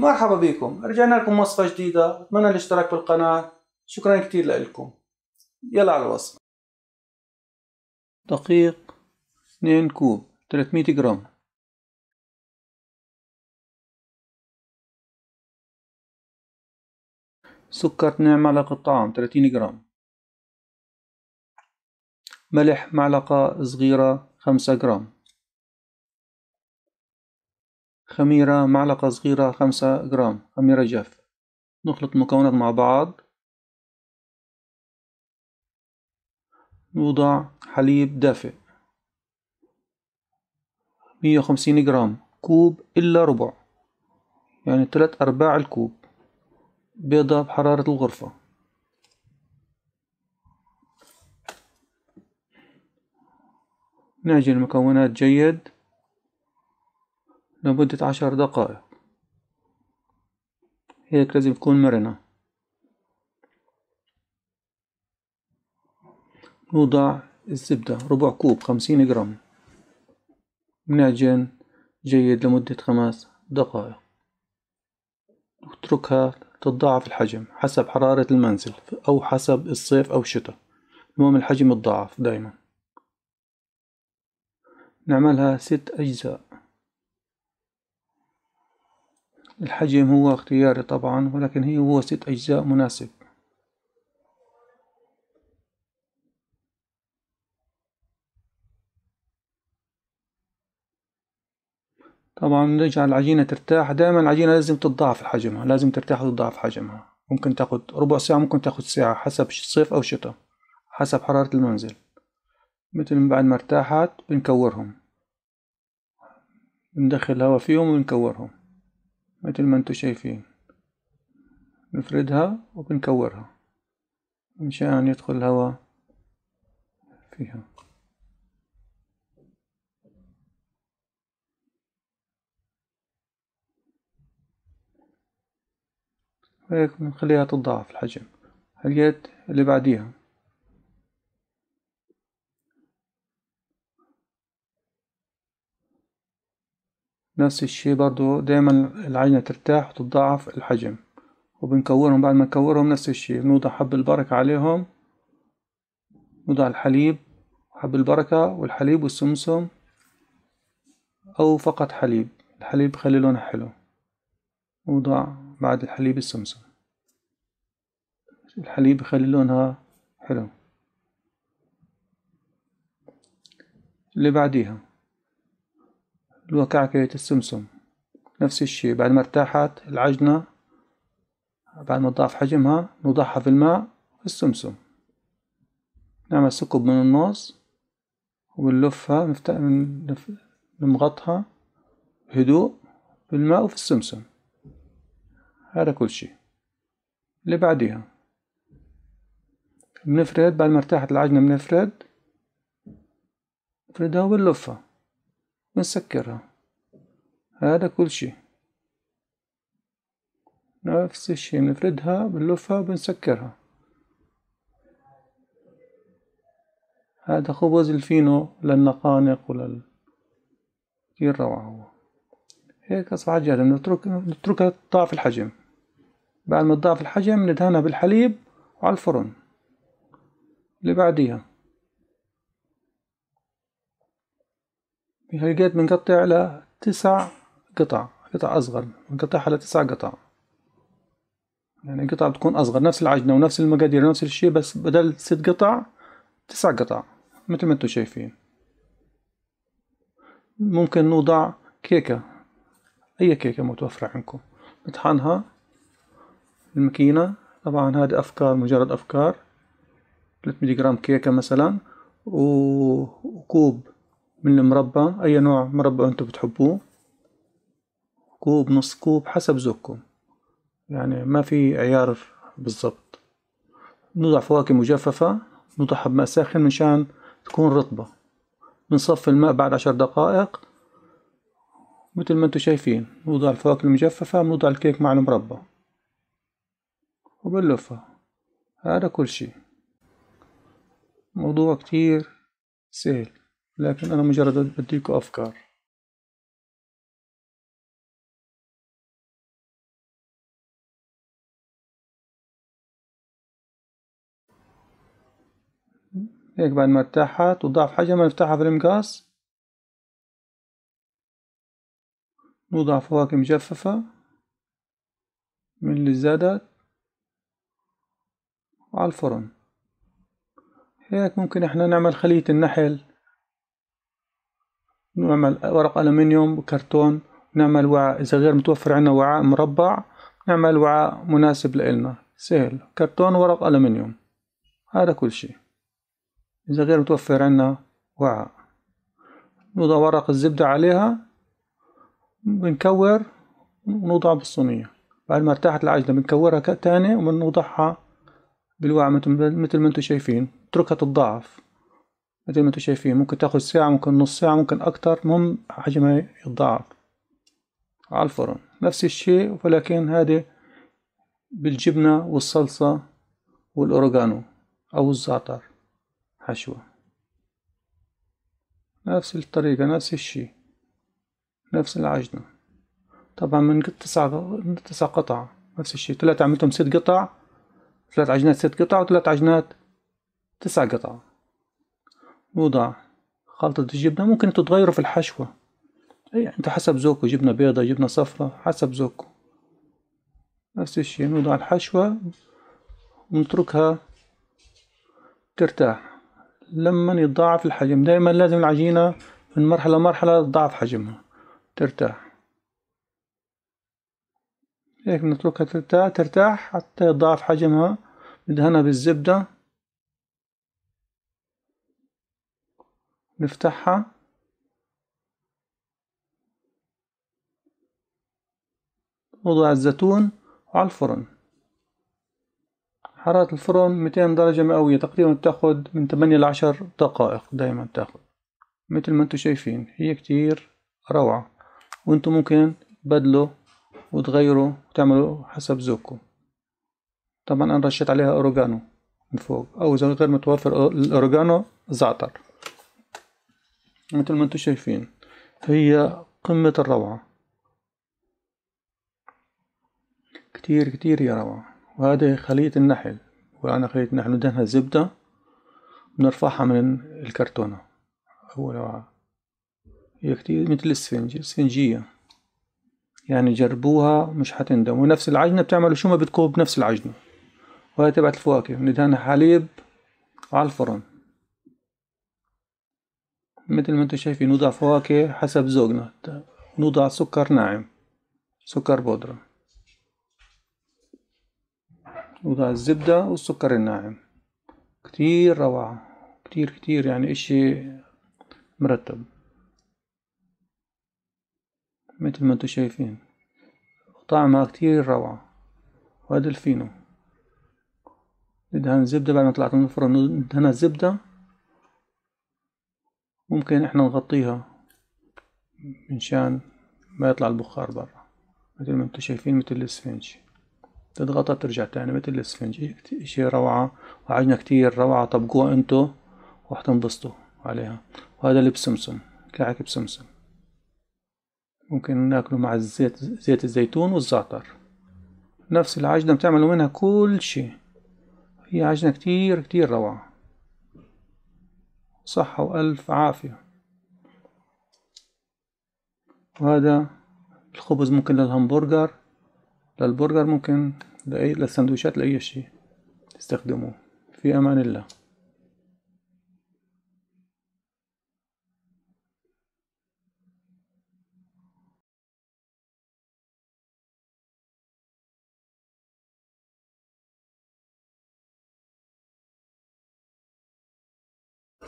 مرحبا بكم رجعنا لكم وصفة جديدة أتمنى الاشتراك بالقناة شكرا كتير لكم يلا على الوصفة دقيق 2 كوب 300 جرام سكر 2 معلقة طعام 30 جرام ملح معلقة صغيرة 5 جرام خميرة معلقة صغيرة خمسة جرام خميرة جاف نخلط المكونات مع بعض نوضع حليب دافئ مية وخمسين جرام كوب إلا ربع يعني تلات أرباع الكوب بيضة بحرارة الغرفة نعجن المكونات جيد لمدة عشر دقائق هيك لازم تكون مرنة نوضع الزبدة ربع كوب خمسين جرام نعجن جيد لمدة خمس دقائق نتركها تتضاعف الحجم حسب حرارة المنزل أو حسب الصيف أو الشتاء المهم الحجم يتضاعف دايما نعملها ست أجزاء الحجم هو اختياري طبعا ولكن هي هو ست أجزاء مناسب طبعا نجعل العجينة ترتاح دائما العجينة لازم تتضاعف حجمها لازم ترتاح وتتضاعف حجمها ممكن تاخد ربع ساعة ممكن تاخد ساعة حسب صيف أو شتاء حسب حرارة المنزل مثل من بعد ما ارتاحت بنكورهم بندخل هواء فيهم ونكورهم مثل ما انتو شايفين نفردها وبنكورها مشان يدخل الهواء فيها هيك بنخليها تتضاعف الحجم اليد اللي بعديها نفس الشي برضو دايما العجنة ترتاح وتتضاعف الحجم وبنكورهم بعد ما نكورهم نفس الشي بنوضع حب البركة عليهم نوضع الحليب حب البركة والحليب والسمسم أو فقط حليب الحليب بخلي لونه حلو نوضع بعد الحليب السمسم الحليب بخلي لونها حلو اللي بعديها الوكعكة السمسم نفس الشي بعد ما ارتاحت العجنة بعد ما ضعف حجمها نوضعها في الماء السمسم نعمل ثقب من النص ونلفها نفت... نمغطها بهدوء في الماء وفي السمسم هذا كل شي اللي بعديها بنفرد بعد ما ارتاحت العجنة بنفرد نفردها وبنلفها ونسكرها هذا كل شي نفس الشي بنفردها بنلفها بنسكرها هذا خبز الفينو للنقانق ولل كتير روعة هو هيك أصبحت جاهزة بنترك نتركها تضاعف الحجم بعد ما تضاعف الحجم ندهنها بالحليب وعلى الفرن اللي بعديها بهالجيت بنقطع لتسع قطع قطع أصغر بنقطعها على تسع قطع يعني قطع بتكون أصغر نفس العجنة ونفس المقادير ونفس الشي بس بدل ست قطع تسع قطع مثل ما انتم شايفين ممكن نوضع كيكة أي كيكة متوفرة عندكم نطحنها الماكينة طبعا هذه أفكار مجرد أفكار 300 جرام كيكة مثلا وكوب من المربى أي نوع مربى أنتم بتحبوه كوب نص كوب حسب ذوقكم يعني ما في عيار بالضبط نضع فواكه مجففة نضعها بماء ساخن مشان تكون رطبة بنصفي الماء بعد عشر دقائق مثل ما انتم شايفين نوضع الفواكه المجففة بنوضع الكيك مع المربى وبنلفها هذا كل شي موضوع كتير سهل لكن أنا مجرد بديكوا أفكار هيك بعد ما ارتاحت وضعف حجمها نفتحها في المقاس نوضع فواكه مجففة من اللي زادت على الفرن هيك ممكن احنا نعمل خلية النحل نعمل ورق ألمنيوم وكرتون نعمل وعاء إذا غير متوفر عندنا وعاء مربع نعمل وعاء مناسب لإلنا سهل كرتون ورق ألمنيوم هذا كل شيء إذا غير متوفر عندنا وعاء نوضع ورق الزبدة عليها بنكور ونوضع بالصينية بعد ما ارتاحت العجلة بنكورها تاني وبنوضعها بالوعاء مثل ما انتم شايفين تركها تتضاعف مثل ما انتم شايفين ممكن تاخد ساعة ممكن نص ساعة ممكن أكتر المهم حجمها يتضاعف على الفرن نفس الشيء ولكن هذه بالجبنة والصلصة والأوريجانو أو الزعتر حشوة نفس الطريقة نفس الشيء نفس العجنة طبعا من تسع تسع قطع نفس الشيء ثلاثة عملتهم ست قطع ثلاث عجنات ست قطع وثلاث عجنات تسع قطع يوضع خلطة الجبنة ممكن انتوا تغيروا في الحشوة اي أنت حسب زوكو جبنة بيضة جبنة صفرة حسب زوكو نفس الشي نوضع الحشوة ونتركها ترتاح لما يتضاعف الحجم دائما لازم العجينة من مرحلة لمرحلة تضاعف حجمها ترتاح هيك نتركها ترتاح ترتاح حتى يضاعف حجمها ندهنها بالزبدة نفتحها نوضع الزيتون على الفرن حرارة الفرن 200 درجة مئوية تقريبا بتاخد من 8 إلى 10 دقائق دايما تأخذ مثل ما انتو شايفين هي كتير روعة وانتو ممكن تبدلوا وتغيروا وتعملوا حسب ذوقكم طبعا انا رشيت عليها اوريجانو من فوق او اذا غير متوفر الاوريجانو زعتر مثل ما انتم شايفين فهي قمة الروعة كتير كتير يا روعة وهذه خلية النحل وأنا خلية النحل ندهنها زبدة بنرفعها من الكرتونة هو روعة هي كتير مثل السفنج السفنجية يعني جربوها مش حتندم ونفس العجنة بتعملوا شو ما بتكوب بنفس العجنة وهي تبعت الفواكه ندهنها حليب على الفرن مثل ما انتم شايفين نوضع فواكه حسب ذوقنا نوضع سكر ناعم سكر بودرة نوضع الزبدة والسكر الناعم كتير روعة كتير كتير يعني اشي مرتب مثل ما انتم شايفين طعمها كتير روعة وهذا الفينو ندهن زبدة بعد ما طلعت من الفرن ندهنها زبدة ممكن احنا نغطيها منشان ما يطلع البخار برا مثل ما انتم شايفين مثل الاسفنج تضغطها ترجع تاني مثل الاسفنج اشي روعة وعجنة كتير روعة طبقوها انتو وحتنبسطوا عليها وهذا اللي بسمسم كعك بسمسم ممكن ناكله مع الزيت زيت الزيتون والزعتر نفس العجنة بتعملوا منها كل شي هي عجنة كتير كتير روعة صحة وألف عافية وهذا الخبز ممكن للهمبرجر للبرجر ممكن لأي للسندويشات لأي شيء تستخدموه في أمان الله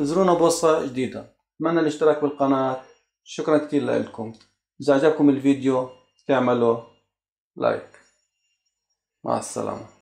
انزلونا بوصة جديدة اتمنى الاشتراك بالقناة شكرا كتير لكم اذا عجبكم الفيديو تعملوا لايك مع السلامة